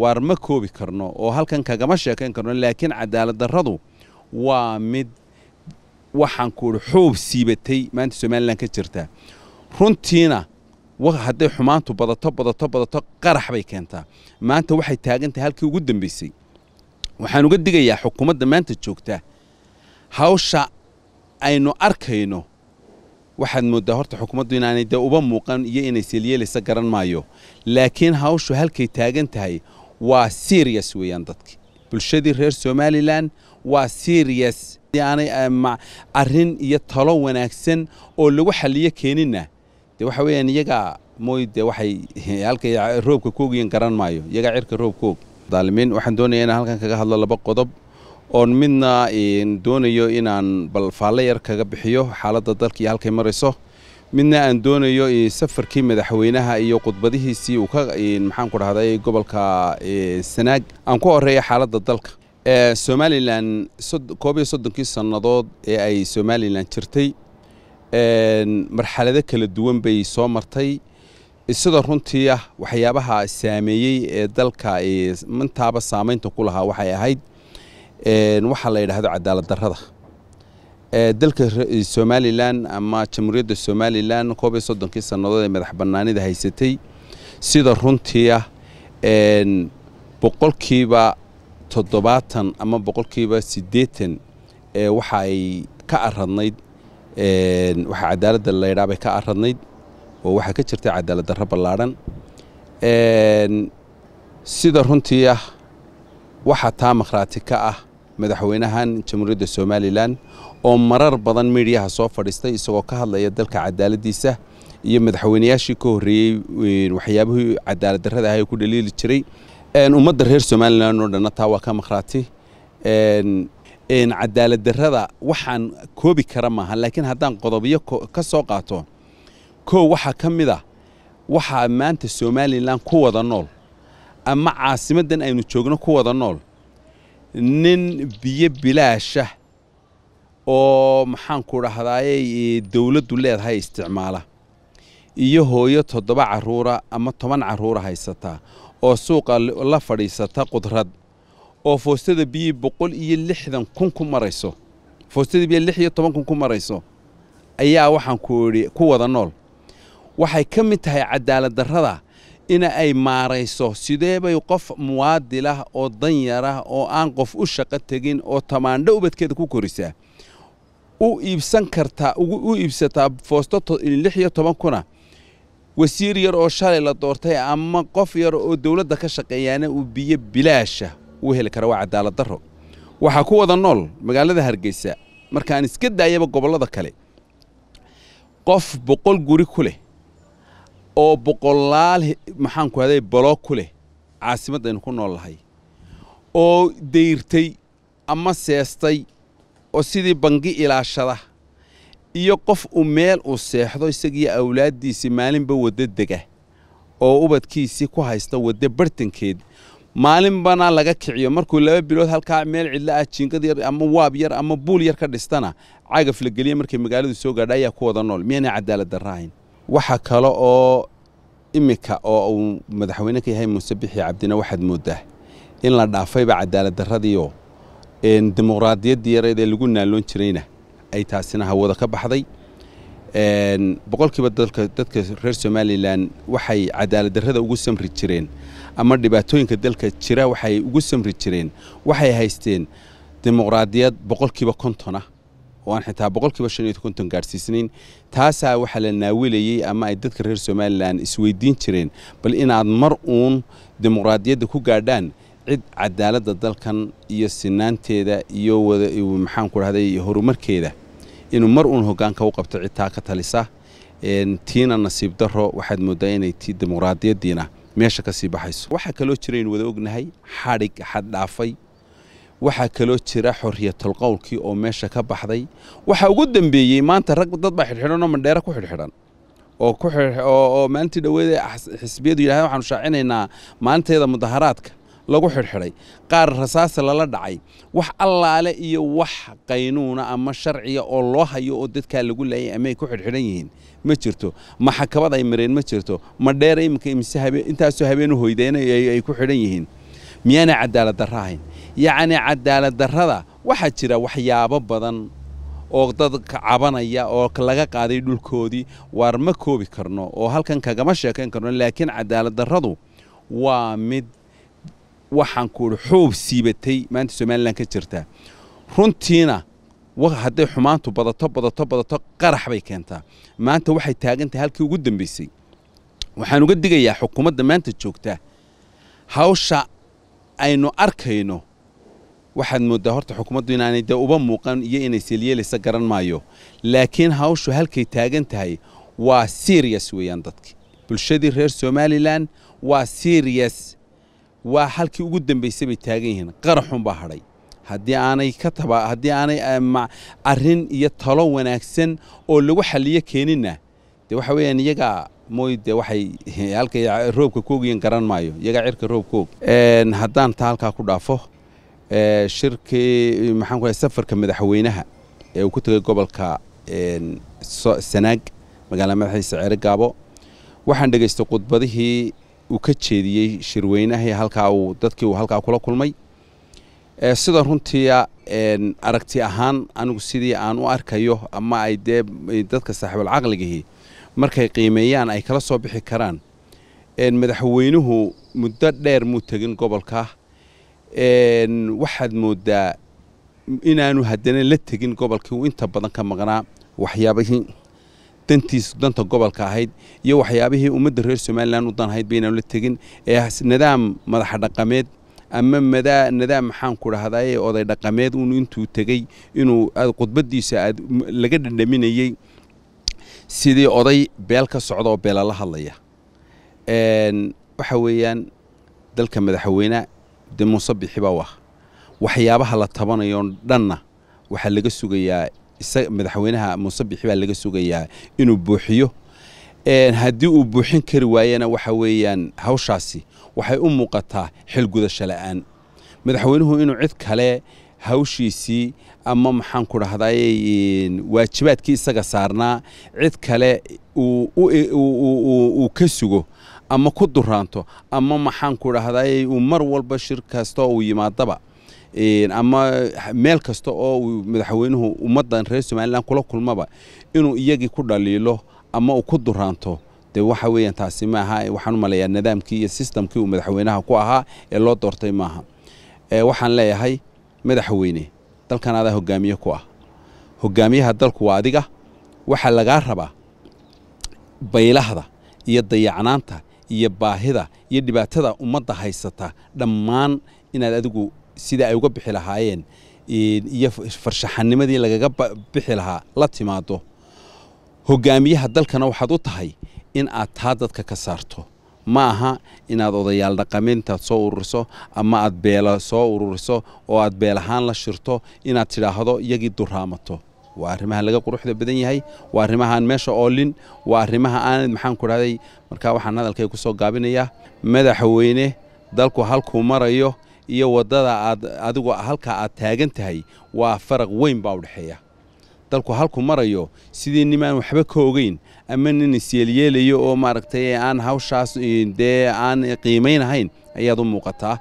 waar ma koobi karno oo halkan kagama sheekayn karno laakiin cadaalad darradu waa mid waxaan kuuhi xuub siibatay maanta somalilan ka jirta runtiina hadday xumaantu badato badato badato qarax bay keentaa maanta waxay taagantahay halkii ugu dambaysay waxaan uga digayaa xukuumadda maanta joogta hawsha aynu arkayno waxaad mooddaa horta xukuumaddu inaanay dee uba muuqan iyo inay selyeelaysa garan maayo laakiin hawshu halkay taagan tahay waa serious weeyaan dadki bulshadii reer somalilan waa serious aanay eh, arrin iyo talo wanaagsan oo lagu xaliyo keeninna de waxa weyaan iyagaa mooy de waxay eh, halkay eh, roobka koogiyan garan maayo iyagaa cirka roob koog daalimiin waxaan doonayaa inaan halkan kaga hadlo laba qodob oon midna doonayo inaan bal faalle yar kaga bixiyo xaaladda dalka iyo halkay marayso midna aan doonayo safarkii madaxweynaha iyo khudbadihiisii uu ka maxaan ku dhahday gobolka eh, sanaag aan ku horeeya xaaladda dalka eh, somalilan koob iyo soddonkii sannadood ee ay somalilan jirtay eh, marxalado kala duwan bay soo martay sidoo runtii ah waxyaabaha saameeyey ee dalka mintaaba saamaynta ku lahaa waxay ahayd waxaa la yidhaahdo cadaalad darada dalka somalilan ama jamhuuriyadda somalilan koob iyo soddonkii sannadood ee madax bannaanida haysatay sida runtii ah boqolkiiba toddobaatan ama boqolkiiba siddeetan waxa ay ka aradnayd waxaa cadaaladda laydhaa bay ka aradnayd oo waxaa ka jirtay cadaalad darro ballaadhan sida runtii ah waxaa taa makhraati ka ah madaxweynahan jamhuuriyadda somalilan oo marar badan miidhiyaha soo fadhiistay isagoo ka hadlaya dalka cadaaladiisa iyo madaxweynayaashii ka horreeyey waxyaabihii cadaalad darrada ah ku dhaliili jiray ummadda reer somalilan oo dhanna taa waa ka maqhraati cadaalad darrada waxaan koobi kara maaha laakiin haddaan qodobyo ka soo qaato koo waxaa ka mid a ah, waxaa maanta somalilan ku wada nool ama caasimaddan aynu joogno ku wada nool nin biyo bilaasha oo maxaanku dhahdaayey dawladdu leedahay isticmaala iyo hooyo toddoba caruura ama toban caruura haysata oo suuqa la fadhiisata qudrad oo foostada biyi boqol iyo lixdan kun ku marayso foostada biyi lix iyo toban kun ku marayso ayaa waxaan ku idhi ku wada nool waxay ka mid tahay cadaaladdarrada ina ay maarayso sidee bay qof muwaadilah ah oo danyarah oo aan qof u shaqo tegin oo tamaandho ubadkeeda ku korisaa u iibsan kartaa u iibsataa foosto lix iyo toban kuna wasiir yar oo shalay la doortay ama qof yar oo dawladda ka shaqeeyaana uu biyo bilaasha uu heli kara waa cadaalad darro waxaa ku wada nool magaalada hargeysa markaan iska daayaba gobollada kale qof boqol guri ku leh oo boqolaal maxaanku ahday baloo ku leh caasimaddaynu ku nool lahay oo dayrtay ama seestay oo sidii bangi ilaashada iyo qof uu meel uu seexdo isagiiyo awlaaddiisii maalinba waddo dega oo ubadkiisii ku haysta waddo bartankeed maalinbana laga kiciyo markuu laba bilood halkaa meel cidla ah jiingad yar ama waab yar ama buul yar ka dhistana cagaf la geliya markay magaaladu soo gaadha ayaa ku wada nool miyaanay cadaalad darra ahayn kale oo iminka oo uu madaxweyne ka yahay muuse bixi cabdina waxaad moodaa in la dhaafayba cadaalad darradiioo dimuqraadiyaddii yareed ee lagu naaloon jirayna ay taasina hawada ka baxday boqolkiiba dadka reer somalilan waxay cadaaladdarrada ugu samri jireen ama dhibaatooyinka dalka jira waxay ugu samri jireen waxay haysteen dimuqraadiyad boqolkiiba konton ah oo aan xitaa boqolkiiba shan iyo konton gaadhsiisnayn taasaa waxaa la naawilayey ama ay dadka reer somalilan isweydiin jireen bal inaad mar uun dimuqraadiyadda ku gaadhaan cid cadaaladda dalkan iyo sinaanteeda iyo maxaan ku dhahday horumarkeeda inuu mar uun hogaanka u qabto cid taa ka talisa tiina nasiib daro waxaad moodaa inay tii dimuqraadiyaddiina meesha kasii baxayso waxaa kaloo jira wada ognahay xadhig xaddhaafay waxaa kaloo jira xorriyatul qowlkii oo meesha ka baxday waxaa ugu dambeeyey maanta rag dad baa xidhxidhan oo mandheera ku xidhxidhan oo maalintii dhoweed xisbiyadu yidhahdeen waxaanu shaacinaynaa maalinteeda mudaharaadka lagu xidhxidhay qaar rasaasa lala dhacay wax allaale iyo wax qaynuuna ama sharciya oo loo hayo oo dadkaa lagu laayay amaay ku xidhxidhan yihiin ma jirto ma xakabad ay mareen ma jirto ma dheer iminka intaasoo habeenu hoydeynay ay ku xidhan yihiin miyaanay cadaalad darra ahayn yacnii cadaalad darrada waxaa jira waxyaabo badan oo dad cabanaya oo laga qaaday dhulkoodii waar ma koobi karno oo halkan kagama sheekayn karno laakiin cadaalad darradu waa mid waxaan ku idhi xuub siibatay maanta somalilan ka jirtaa runtiina hadday xumaantu badato badato badato qarax bay keentaa maanta waxay taagantahay halkii ugu dambaysay waxaan uga digayaa xukuumadda maanta joogta hawsha aynu arkayno waxaad moodaa horta xukuumaddu inaanay dee uba muuqan iyo inay selyeelaysa garan maayo laakiin hawshu halkay taagan tahay waa siriyas weeyaan dadki bulshadii reer somalilan waa siriyas waa halkii ugu dambeysay bay taagan yihiin qaraxun baa hadhay haddii aanay ka taba haddii aanay eh, arrin iyo talo wanaagsan oo lagu xaliyo keeninna dee waxa weeyaan iyagaa mooy dee waxay eh, halkay roobka koogiyan garan maayo iyagaa cirka roob koog haddaan taa halkaa ku dhaafo eh, shirkii maxaan ku safarka madaxweynaha ee uu ku tegay gobolka sanaag magaalada madaxiisa ceere gaabo waxaan dhegaystay khudbadihii uu ka jeediyey shirweynahii halkaa uu dadkii uu halkaa kula kulmay sida runtii aragti ahaan anigu sidii aan u arkayo ama ay dee dadka saaxiibul markay qiimeeyaan ay kala soo bixi karaan madaxweynuhu muddo dheer muu tegin gobolka waxaad moodaa inaanu haddana la tegin gobolkii uu inta badan ka maqnaa waxyaabihii dantiis danta gobolka ahayd iyo waxyaabihii ummadda reer somalilan u danhayd baynaanu la tegin ee nadaam madax dhaqameed ama nadaam maxaan ku dhahdaye oday dhaqameed un intuu tegey inuu khudbadiisa laga dhandhaminayey sidii oday beel ka socda oo beela la hadlaya waxa weeyaan dalka madaxweyne dee muuse bixi baa wah waxyaabaha la tabanayoon dhanna waxaa laga sugayaa madaxweynaha muuse bixi baa laga sugayaa inuu buuxiyo haddii uu buuxin kari waayena waxa weeyaan hawshaasi waxay u muuqataa xilgudasho la'aan madaxweynuhu inuu cid kale hawshiisii ama maxaan ku dhahday waajibaadkii isaga saarnaa cid kale uu ka sugo ama ku duraanto ama maxaan ku dhahday uu mar walba shir kastoo uu yimaadaba ama meel kasta oo uu madaxweynuhu ummaddan reer somalilan kula kulmaba inuu iyagii ku dhaliilo ama uu ku duraanto de waxa weeyaan taasi maaha waxaan u maleeyaa nidaamkii iyo sistamkii uu madaxweynaha ku ahaa ee loo doortay maaha waxaan leeyahay madaxweyne dalkan adaa hogaamiye ku ah hogaamiyaha dalku waa adiga waxaa lagaa rabaa baylahda iyo dayacnaanta iyo baahida iyo dhibaatada ummadda haysata dhammaan inaad adigu sida ay uga bixi lahaayeen iyo farshaxanimadii lagaga bixi lahaa la timaado hogaamiyaha dalkana waxaad u tahay in aad taa dadka ka saarto ma aha inaad odayaal dhaqamintaad soo ururiso ama aad beela soo ururiso oo aad beel ahaan la shirto inaad tidhaahdo iyagii duraamato waa arrimaha laga quruxda badan yahay waa arrimahaan meesha oolin waa arrimaha aanad maxaanku dhahday markaa waxaan hadalkay ku soo gaabinayaa madaxweyne dalku halkuu marayo iyo waddada aad adigu halkaa aad taagan tahay waa faraq weyn baa dhexeeya dalku halku marayo sidii nimaan waxba ka ogeyn ama nin isyeelyeelayo oo maaragtay aan hawshaas dee aan qiimaynahayn ayaad u muuqataa